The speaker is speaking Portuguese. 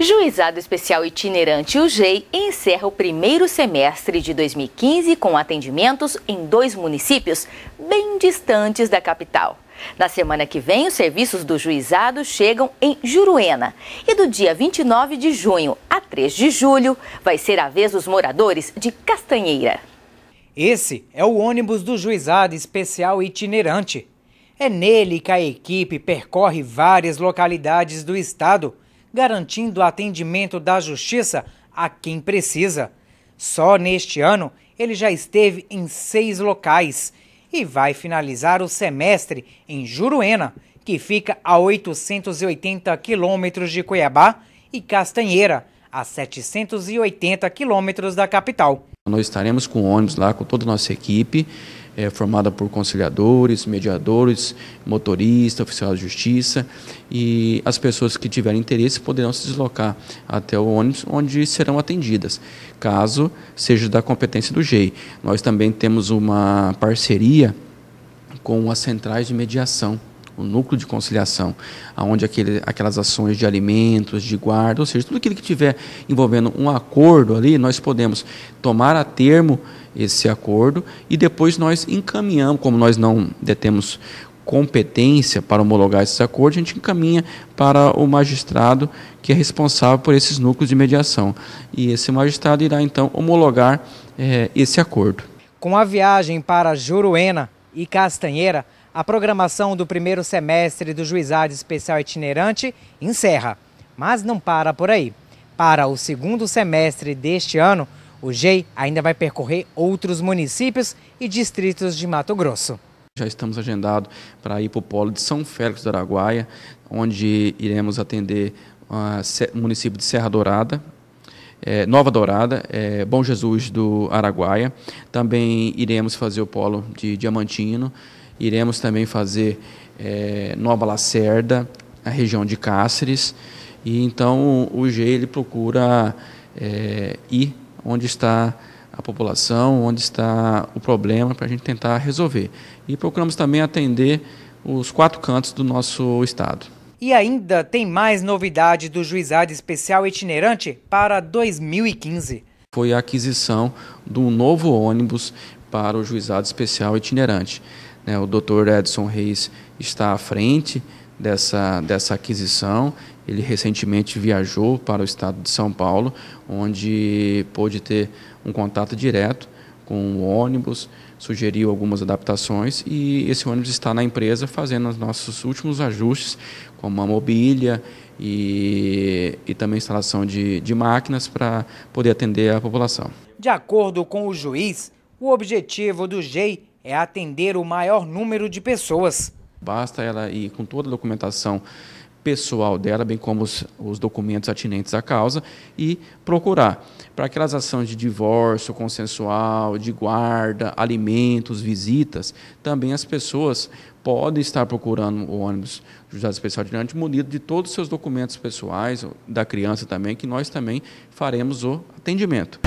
Juizado Especial Itinerante UGEI encerra o primeiro semestre de 2015 com atendimentos em dois municípios bem distantes da capital. Na semana que vem, os serviços do juizado chegam em Juruena. E do dia 29 de junho a 3 de julho, vai ser a vez dos moradores de Castanheira. Esse é o ônibus do Juizado Especial Itinerante. É nele que a equipe percorre várias localidades do estado garantindo atendimento da Justiça a quem precisa. Só neste ano, ele já esteve em seis locais e vai finalizar o semestre em Juruena, que fica a 880 quilômetros de Cuiabá, e Castanheira, a 780 quilômetros da capital. Nós estaremos com ônibus lá, com toda a nossa equipe, é, formada por conciliadores, mediadores, motorista, oficial de justiça e as pessoas que tiverem interesse poderão se deslocar até o ônibus onde serão atendidas, caso seja da competência do GEI. Nós também temos uma parceria com as centrais de mediação o núcleo de conciliação, aonde aquele, aquelas ações de alimentos, de guarda, ou seja, tudo aquilo que tiver envolvendo um acordo ali, nós podemos tomar a termo esse acordo e depois nós encaminhamos, como nós não detemos competência para homologar esses acordos, a gente encaminha para o magistrado que é responsável por esses núcleos de mediação. E esse magistrado irá então homologar eh, esse acordo. Com a viagem para Juruena e Castanheira, a programação do primeiro semestre do Juizado Especial Itinerante encerra, mas não para por aí. Para o segundo semestre deste ano, o GEI ainda vai percorrer outros municípios e distritos de Mato Grosso. Já estamos agendados para ir para o polo de São Félix do Araguaia, onde iremos atender o ah, município de Serra Dourada, é, Nova Dourada, é, Bom Jesus do Araguaia. Também iremos fazer o polo de Diamantino, Iremos também fazer é, Nova Lacerda, a região de Cáceres. E então o G ele procura é, ir onde está a população, onde está o problema para a gente tentar resolver. E procuramos também atender os quatro cantos do nosso estado. E ainda tem mais novidade do juizado especial itinerante para 2015. Foi a aquisição de um novo ônibus para o juizado especial itinerante. Né? O doutor Edson Reis está à frente dessa, dessa aquisição. Ele recentemente viajou para o estado de São Paulo, onde pôde ter um contato direto com o ônibus, sugeriu algumas adaptações e esse ônibus está na empresa fazendo os nossos últimos ajustes, como a mobília e, e também instalação de, de máquinas para poder atender a população. De acordo com o juiz, o objetivo do GEI é atender o maior número de pessoas. Basta ela ir com toda a documentação pessoal dela, bem como os, os documentos atinentes à causa, e procurar para aquelas ações de divórcio consensual, de guarda, alimentos, visitas, também as pessoas podem estar procurando o ônibus Juizado Especial de Diante, munido de todos os seus documentos pessoais, da criança também, que nós também faremos o atendimento.